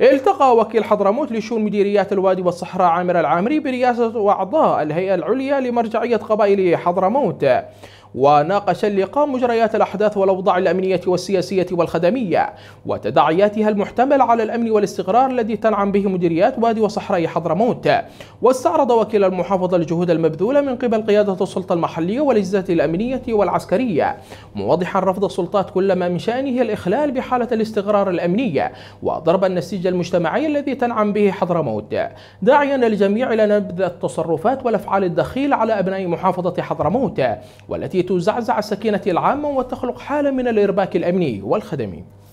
التقى وكيل حضرموت لشؤون مديريات الوادي والصحراء عامر العامري برئاسة أعضاء الهيئة العليا لمرجعية قبائل حضرموت وناقش اللقاء مجريات الأحداث والأوضاع الأمنية والسياسية والخدمية وتداعياتها المحتمل على الأمن والاستقرار الذي تنعم به مديريات وادي وصحراء حضرموت واستعرض وكيل المحافظة الجهود المبذولة من قبل قيادة السلطة المحلية والأجهزة الأمنية والعسكرية موضحا رفض السلطات كل ما من شأنه الإخلال بحالة الاستقرار الأمنية وضرب النسيج المجتمعي الذي تنعم به حضرموت داعيا الجميع إلى نبذ التصرفات والأفعال الدخيلة على أبناء محافظة حضرموت والتي لتزعزع السكينة العامة وتخلق حالة من الإرباك الأمني والخدمي